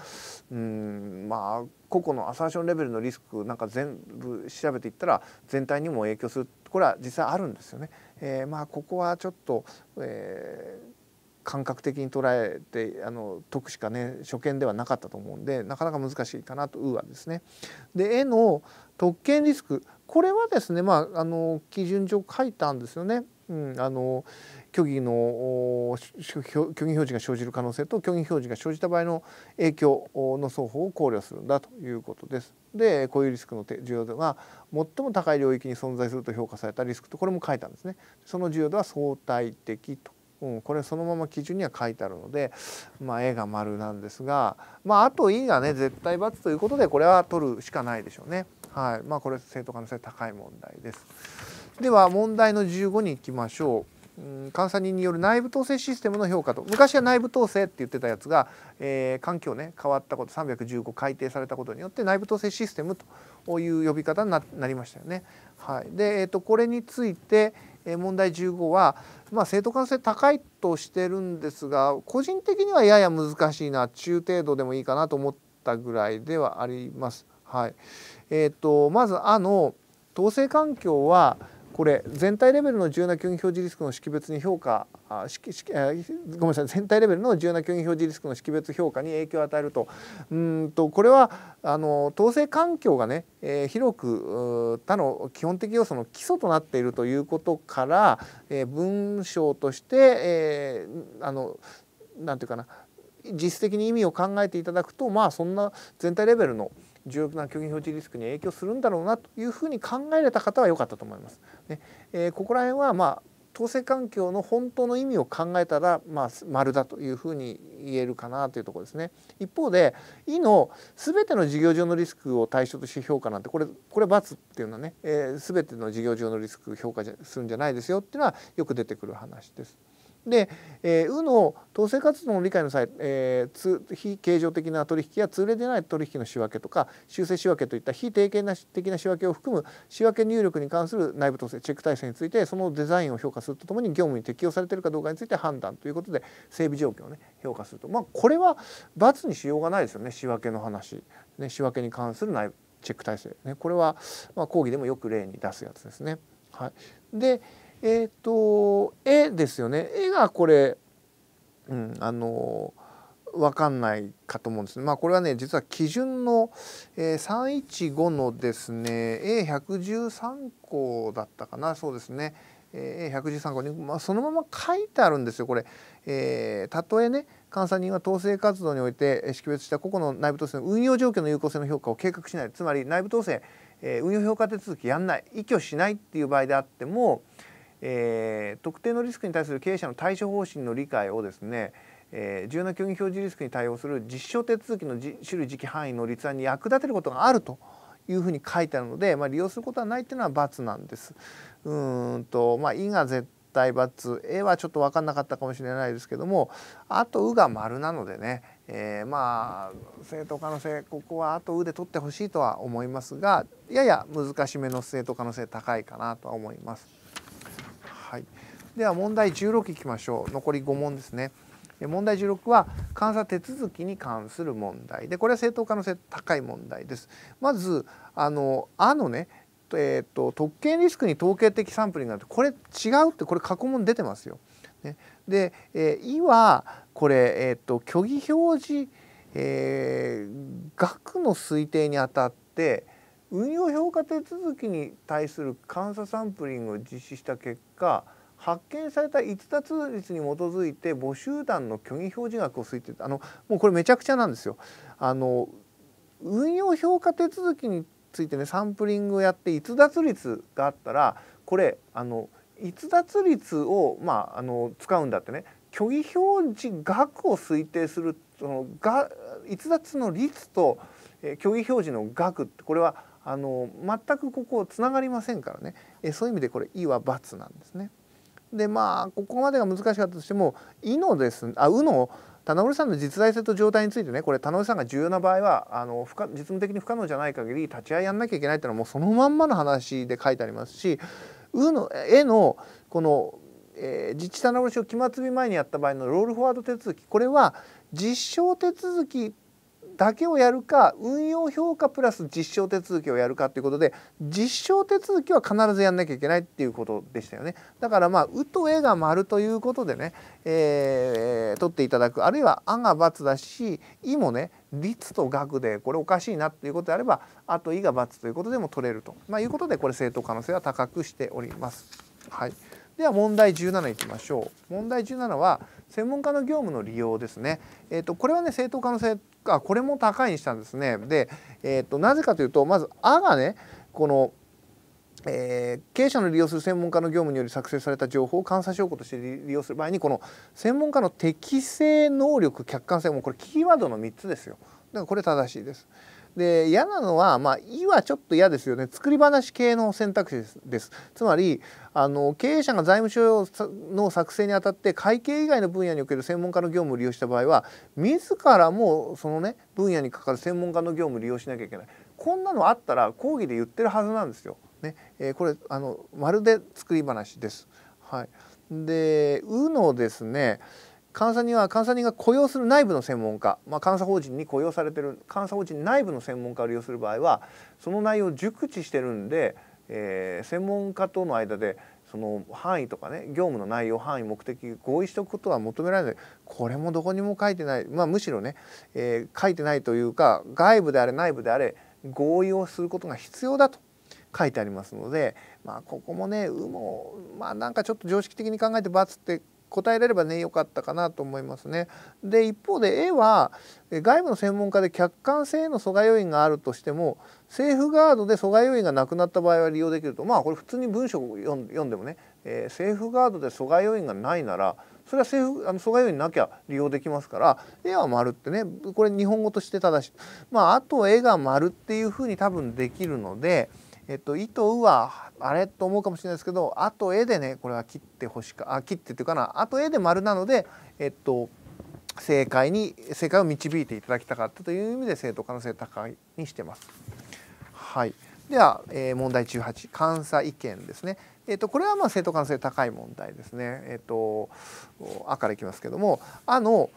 うんまあ個々のアサーションレベルのリスクなんか全部調べていったら全体にも影響するこれは実際あるんですよね。えー、まあここはちょっと、えー感覚的に捉えてあの解くしかね初見ではなかったと思うんでなかなか難しいかなとウーアですね。で絵の特権リスクこれはですね、まあ、あの基準上書いたんですよね。うん、あの虚偽の虚偽表示が生じる可能性と虚偽表示が生じた場合の影響の双方を考慮するんだということです。でこういうリスクの重要度が最も高い領域に存在すると評価されたリスクとこれも書いたんですね。その重要度は相対的とうん、これそのまま基準には書いてあるので、まあ、A が丸なんですが、まあ、あと E がね絶対×ということでこれは取るしかないでしょうね。はいまあ、これ正当可能性高い問題です。では問題の15に行きましょう。うん、監査人による内部統制システムの評価と昔は内部統制って言ってたやつが、えー、環境ね変わったこと315改定されたことによって内部統制システムという呼び方になりましたよね。はい、で、えーとこれについて、問題15は、まあ、正当性高いとしてるんですが個人的にはやや難しいな中程度でもいいかなと思ったぐらいではあります。はいえーとまずあの統制環境はこれ全体レベルの重要な虚偽表示リスクの識別に評価あし識、あごめんなさい全体レベルの重要な虚偽表示リスクの識別評価に影響を与えるとうんとこれはあの統制環境がね、えー、広く他の基本的要素の基礎となっているということから、えー、文章として、えー、あのなんていうかな実質的に意味を考えていただくとまあそんな全体レベルの、重要な虚偽表示リスクに影響するんだろうなというふうに考えられた方は良かったと思います。ねえー、ここら辺は、まあ統制環境の本当の意味を考えたら、まあ、丸だというふうに言えるかなというところですね。一方で「い」の全ての事業上のリスクを対象として評価なんてこれこれ×っていうのはね、えー、全ての事業上のリスク評価するんじゃないですよっていうのはよく出てくる話です。で、えー、うの統制活動の理解の際、えー、非形状的な取引や通例でない取引の仕分けとか修正仕分けといった非定型な的な仕分けを含む仕分け入力に関する内部統制チェック体制についてそのデザインを評価するとともに業務に適用されているかどうかについて判断ということで整備状況を、ね、評価すると、まあ、これは罰にしようがないですよね仕分けの話、ね、仕分けに関する内部チェック体制、ね、これは、まあ、講義でもよく例に出すやつですね。はい、でえー、と絵ですよね絵がこれ、うん、あの分かんないかと思うんですまあこれはね実は基準の、えー、315のですね A113 項だったかなそうですね、A113 項に、まあ、そのまま書いてあるんですよこれ。えー、たとえね監査人は統制活動において識別した個々の内部統制の運用状況の有効性の評価を計画しないつまり内部統制、えー、運用評価手続きやんない依拠しないっていう場合であっても、えー、特定のリスクに対する経営者の対処方針の理解をですね、えー、重要な競技表示リスクに対応する実証手続きの種類時期範囲の立案に役立てることがあるというふうに書いてあるので、まあ、利用することはないっていうのは×なんです。うんとまあ、いが絶対×え、はちょっと分かんなかったかもしれないですけどもあと「う」が丸なのでね、えー、まあ正当可能性ここはあと「う」で取ってほしいとは思いますがやや難しめの正当可能性高いかなとは思います。はい、では問題16いきましょう残り5問ですね。問題16は監査手続きに関する問題でこれは正当可能性高い問題です。まずあの「あ」のねえーと、特権リスクに統計的サンプリングなんてこれ違うってこれ過去問出てますよ。ね、で「えー、い」はこれ、えーと虚偽表示、えー、額の推定にあたって「運用評価手続きに対する監査サンプリングを実施した結果発見された逸脱率に基づいて募集団の虚偽表示額を推定あのもうこれめちゃくちゃなんですよ。あの運用評価手続きについてねサンプリングをやって逸脱率があったらこれあの逸脱率を、まあ、あの使うんだってね虚偽表示額を推定するそのが逸脱の率と、え虚偽表示の額ってこれはあの全くここつながりませんからねえそういう意味でこれ「い」は「×」なんですね。でまあここまでが難しかったとしても「い」のですあ「う」の田上さんの実在性と状態についてねこれ田上さんが重要な場合はあの不可実務的に不可能じゃない限り立ち会いやんなきゃいけないっていうのはもうそのまんまの話で書いてありますし「う」の「え」のこの、えー、実地棚卸を期末日前にやった場合のロールフォワード手続きこれは実証手続きだけをやるか運用評価プラス実証手続きをやるかということで実証手続きは必ずやんなきゃいけないっていうことでしたよねだからまあ「う」と「え」が丸ということでね、えー、取っていただくあるいは「あ」が×だし「い」もね率と額でこれおかしいなっていうことであればあと「い」が×ということでも取れると、まあ、いうことでこれ正当可能性は高くしております。はい、では問題17いきましょう問題17は専門家の業務の利用ですね、えーと、これはね正当可能性あこれも高いにしたんですね。で、えーと、なぜかというとまず「あ」がねこの「えー、経営者の利用する専門家の業務により作成された情報を監査証拠として利用する場合にこの専門家の適正能力客観性もこれキーワードの3つですよだからこれ正しいです。で嫌なのはまあ「い」はちょっと嫌ですよね作り話系の選択肢ですつまりあの経営者が財務省の作成にあたって会計以外の分野における専門家の業務を利用した場合は自らもそのね分野にかかる専門家の業務を利用しなきゃいけないこんなのあったら講義で言ってるはずなんですよ。ねえー、これあのまるで作り話です。はい、で「う」のですね監査人は監査人が雇用する内部の専門家、まあ、監査法人に雇用されてる監査法人内部の専門家を利用する場合はその内容を熟知してるんで、えー、専門家との間でその範囲とかね業務の内容範囲目的合意しておくことは求められないこれもどこにも書いてない、まあ、むしろね、えー、書いてないというか外部であれ内部であれ合意をすることが必要だと書いてありますので、まあ、ここもね有無まあなんかちょっと常識的に考えて罰って答えれればね良かったかなと思いますね。で一方で A は外部の専門家で客観性への阻害要因があるとしてもセーフガードで阻害要因がなくなった場合は利用できるとまあこれ普通に文章を読んでもね、えー、セーフガードで阻害要因がないならそれはセーフあの阻害要因なきゃ利用できますから A は丸ってねこれ日本語として正しい。まああと A が丸っていうふうに多分できるので。えっと、糸うはあれと思うかもしれないですけどあと絵でねこれは切ってほしかあ切ってっていうかなあと絵で丸なのでえっと正解に正解を導いていただきたかったという意味で正答可能性高いにしてます。はい、では、えー、問題18監査意見ですね。えっと、これはまあ正当可能性高い問題ですね。えっと、とあからいきますけどもあの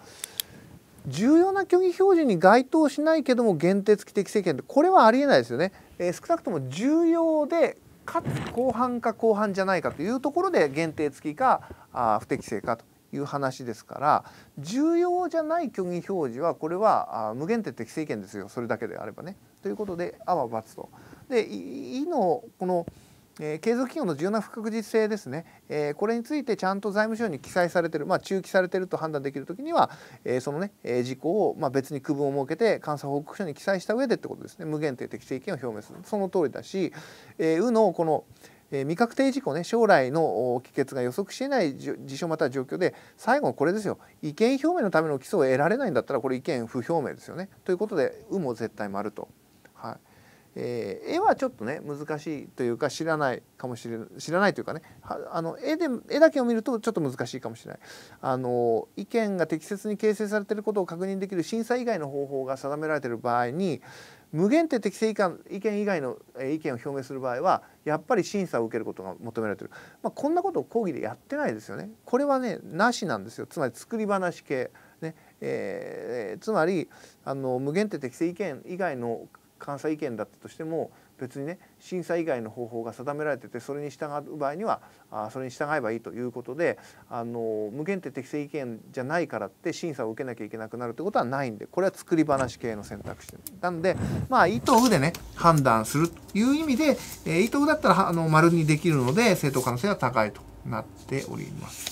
重要な虚偽表示に該当しないけども限定付き適正権ってこれはありえないですよね。えー、少なくとも重要でかつ後半か後半じゃないかというところで限定付きかあ不適正かという話ですから重要じゃない虚偽表示はこれはあ無限定適正権ですよそれだけであればね。ということで「あ」は「×」と。で「い」のこの「え継続企業の重要な不確実性ですね、えこれについてちゃんと財務省に記載されてる、まあ、中記されてると判断できる時には、えそのね、え事項を、まあ、別に区分を設けて監査報告書に記載した上でってことですね無限定的正意見を表明するその通りだし、えうのこのえ未確定事項ね将来の帰結が予測していない事象または状況で最後これですよ意見表明のための基礎を得られないんだったらこれ意見不表明ですよね。ということで有無を絶対丸とえー、絵はちょっとね難しいというか知らないかもしれ知らないというかねあの絵で絵だけを見るとちょっと難しいかもしれないあの意見が適切に形成されていることを確認できる審査以外の方法が定められている場合に無限定適正意見意見以外の意見を表明する場合はやっぱり審査を受けることが求められている、まあ、こんなことを講義でやってないですよねこれはねなしなんですよつまり作り話系ねえー、つまりあの無限定適正意見以外の監査意見だったとしても別にね審査以外の方法が定められててそれに従う場合にはあそれに従えばいいということであの無限定適正意見じゃないからって審査を受けなきゃいけなくなるってことはないんでこれは作り話系の選択肢なんでまあ意図でね判断するという意味で、えー、意図だったらあの丸にできるので正当可能性は高いとなっております。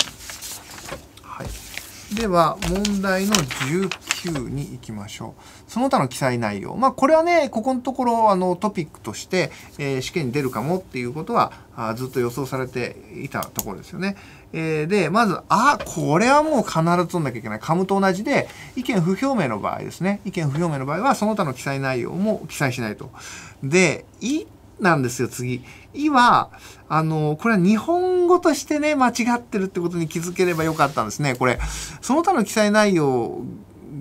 はいでは、問題の19に行きましょう。その他の記載内容。まあ、これはね、ここのところ、あの、トピックとして、えー、試験に出るかもっていうことは、あずっと予想されていたところですよね。えー、で、まず、あ、これはもう必ず取んなきゃいけない。カムと同じで、意見不表明の場合ですね。意見不表明の場合は、その他の記載内容も記載しないと。で、なんですよ、次。いは、あの、これは日本語としてね、間違ってるってことに気づければよかったんですね。これ、その他の記載内容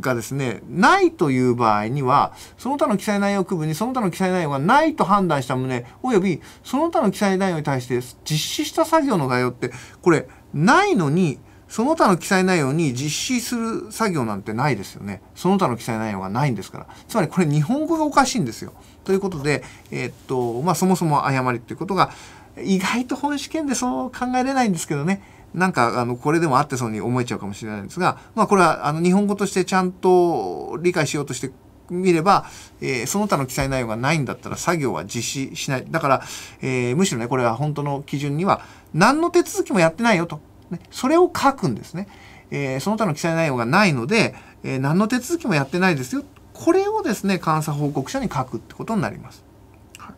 がですね、ないという場合には、その他の記載内容区分にその他の記載内容がないと判断した旨、およびその他の記載内容に対して実施した作業の概要って、これ、ないのに、その他の記載内容に実施する作業なんてないですよね。その他の記載内容がないんですから。つまりこれ日本語がおかしいんですよ。ということで、えー、っとまあ、そもそも誤りということが意外と本試験でそう考えれないんですけどねなんかあのこれでもあってそうに思えちゃうかもしれないんですが、まあ、これはあの日本語としてちゃんと理解しようとして見れば、えー、その他の記載内容がないんだったら作業は実施しない。だから、えー、むしろね、これは本当の基準には、何の手続きもやってないよと。ね、それを書くんですね。えー、その他の記載内容がないので、え何の手続きもやってないですよ。これをですね、監査報告書に書くってことになります。は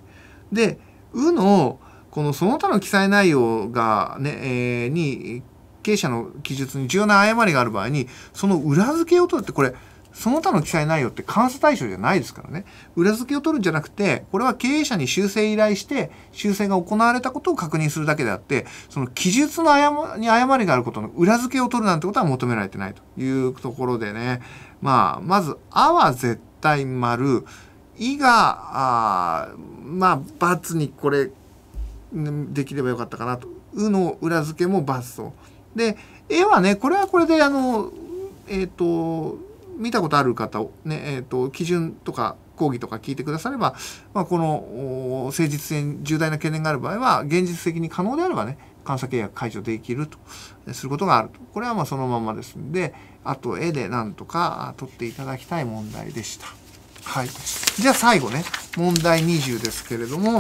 い、で、うの、このその他の記載内容がね、えー、に、経営者の記述に重要な誤りがある場合に、その裏付けを取るって、これ、その他の記載内容って監査対象じゃないですからね。裏付けを取るんじゃなくて、これは経営者に修正依頼して、修正が行われたことを確認するだけであって、その記述の誤に誤りがあることの裏付けを取るなんてことは求められてないというところでね、まあ、まず、あは絶対丸、いが、あまあ、×にこれ、できればよかったかなと。うの裏付けも×と。で、えはね、これはこれで、あの、えっ、ー、と、見たことある方を、ね、えっ、ー、と、基準とか講義とか聞いてくだされば、まあ、この、誠実性に重大な懸念がある場合は、現実的に可能であればね、監査契約解除できるとすることがあるとこれはまあそのままですんであと絵でなんとか取っていただきたい問題でした。はい、じゃあ最後ね問題20ですけれども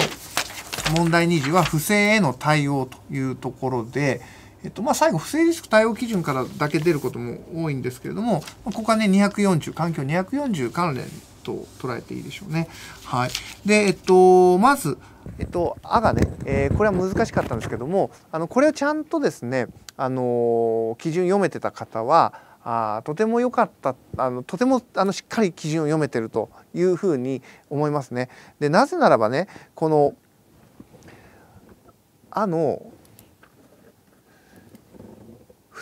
問題20は不正への対応というところで、えっとまあ、最後、不正リスク対応基準からだけ出ることも多いんですけれども、ここはね、240、環境240関連と捉えていいでしょうね。はい。で、えっと、まず、えっと、あがね、えー、これは難しかったんですけどもあのこれをちゃんとですね、あの基準読めてた方はあとても良かったあのとてもあのしっかり基準を読めてるというふうに思いますね。でなぜならばねこの「あ」の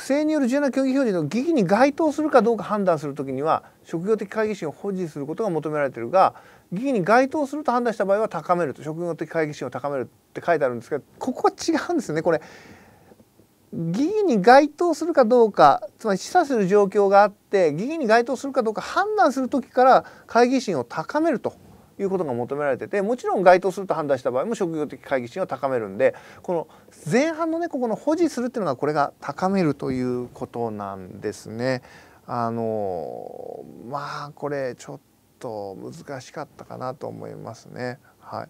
不正による重要な協議表示の疑義に該当するかどうか判断するときには職業的会議心を保持することが求められているが疑義に該当すると判断した場合は高めると職業的会議心を高めるって書いてあるんですけどここは違うんですよねこれ。疑義に該当するかどうかつまり示唆する状況があって疑義に該当するかどうか判断する時から会議心を高めるということが求められててもちろん該当すると判断した場合も職業的会議心を高めるんでこの前半のねここの保持するっていうのがこれが高めるということなんですね。あのまあこれちょっと難しかったかなと思いますね。は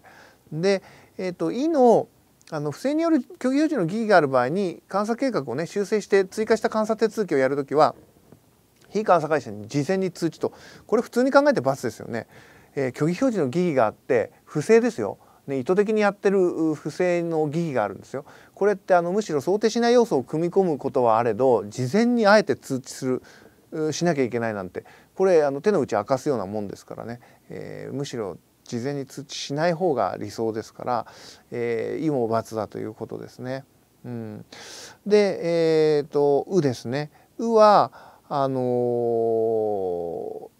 い、で、えーと、と意のあの不正による虚偽表示の疑義がある場合に監査計画をね修正して追加した監査手続きをやるときは非監査会社に事前に通知とこれ普通に考えて罰ですよね。えー、虚偽表示の疑義があって不正ですよ、ね、意図的にやってる不正の疑義があるんですよ。これってあのむしろ想定しない要素を組み込むことはあれど事前にあえて通知するしなきゃいけないなんてこれあの手の内明かすようなもんですからね、えー、むしろ事前に通知しない方が理想ですから、えー、いも罰だということですね。うん、で、えーと、う」ですね。「うは」はあのー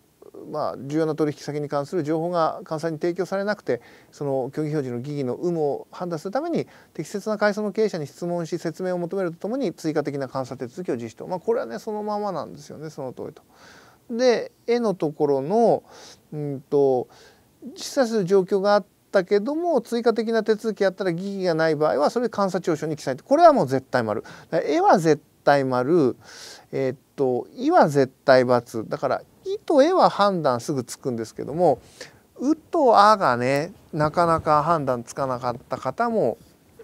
まあ、重要な取引先に関する情報が監査に提供されなくてその虚偽表示の疑義の有無を判断するために適切な会社の経営者に質問し説明を求めるとともに追加的な監査手続きを実施と、まあ、これはねそのままなんですよねその通りと。で絵のところの、うんと、示唆する状況があったけども追加的な手続きやったら疑義がない場合はそれ監査調書に記載これはもう絶対丸。絵は絶対丸、えー、っと「い」は絶対罰だからと絵は判断すぐつくんですけどもうとあがねなかなか判断つかなかった方も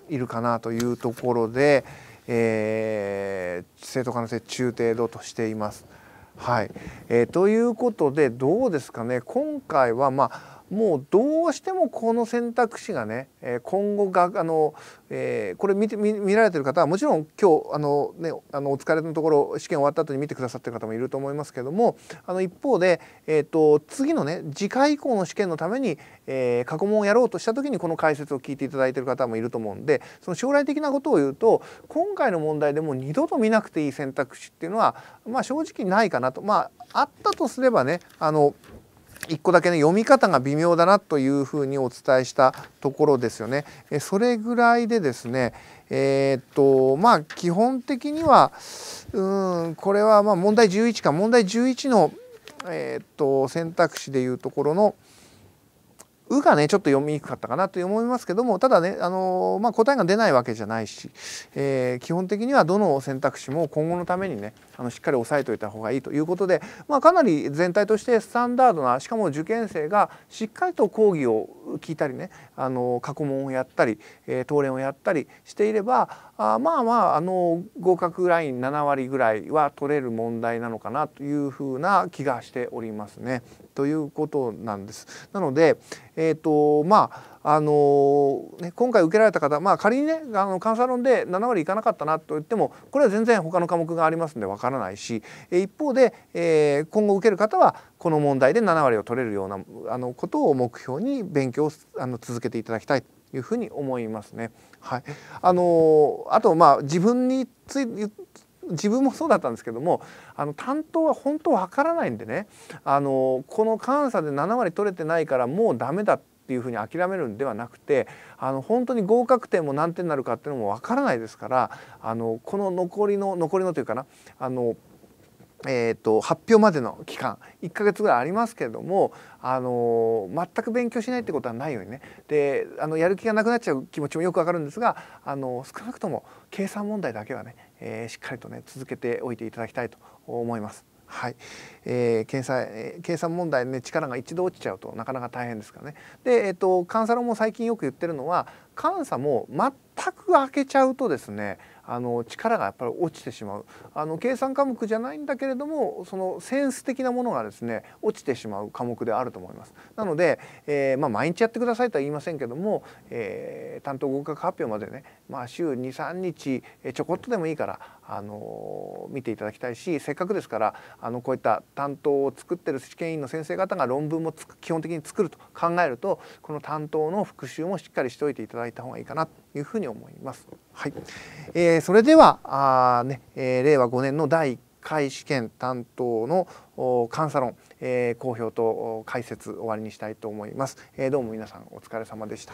いるかなというところで、えー、正当化の性中程度としています。はい、えー、ということでどうですかね今回はまあもうどうしてもこの選択肢がね今後があの、えー、これ見て見見られてる方はもちろん今日あの、ね、あのお疲れのところ試験終わった後に見てくださってる方もいると思いますけどもあの一方で、えーと、次のね次回以降の試験のために、えー、過去問をやろうとした時にこの解説を聞いていただいてる方もいると思うんでその将来的なことを言うと今回の問題でも二度と見なくていい選択肢っていうのは、まあ、正直ないかなと。まあ、あったとすればねあの1個だけね読み方が微妙だなというふうにお伝えしたところですよね。えそれぐらいでですねえー、っとまあ基本的にはうんこれはま問題11か問題11の、えー、っと選択肢でいうところの「「う」がねちょっと読みにくかったかなと思いますけどもただね、あのまあ、答えが出ないわけじゃないし、えー、基本的にはどの選択肢も今後のためにねあのしっかり押さえておいた方がいいということで、まあ、かなり全体としてスタンダードなしかも受験生がしっかりと講義を聞いたりね、あの過去問をやったり、えー、答練をやったりしていればあまあまあ、あの合格ライン7割ぐらいは取れる問題なのかなというふうな気がしておりますね。ということなんです。なので、えーとまああのー、ね、今回受けられた方、まあ、仮にねあの監査論で7割いかなかったなと言ってもこれは全然他の科目がありますんでわからないし一方で、えー、今後受ける方はこの問題で7割を取れるようなあのことを目標に勉強をあの続けていただきたいというふうに思いますね。はい、あのー、あとまあ自分につい自分もそうだったんですけどもあの担当は本当わからないんでねあのこの監査で7割取れてないからもうダメだっていうふうに諦めるんではなくてあの本当に合格点も何点になるかっていうのもわからないですからあのこの残りの残りのというかなあのえーと、発表までの期間1か月ぐらいありますけれども、あのー、全く勉強しないってことはないようにねであのやる気がなくなっちゃう気持ちもよくわかるんですが、あのー、少なくとも計算問題だけはねえー、しっかりとね続けておいていただきたいと思います。はい、えー、計算、えー、計算問題ね力が一度落ちちゃうとなかなか大変ですからね。で、えっ、ー、と監査論も最近よく言ってるのは監査も全く開けちゃうとですねあの力がやっぱり落ちてしまうあの計算科目じゃないんだけれどもそのセンス的なものがですね落ちてしまう科目であると思います。なので、えー、まあ、毎日やってくださいとは言いませんけども、えー、担当合格発表までね、まあ、週23日ちょこっとでもいいからあの見ていただきたいしせっかくですからあのこういった担当を作ってる試験委員の先生方が論文もつく基本的に作ると考えるとこの担当の復習もしっかりしておいていただいた方がいいかなというふうに思います。はいえー、それではあ、ねえー、令和5年の第1回試験担当の監査論、えー、公表と解説終わりにしたいと思います。えー、どうも皆さんお疲れ様でした。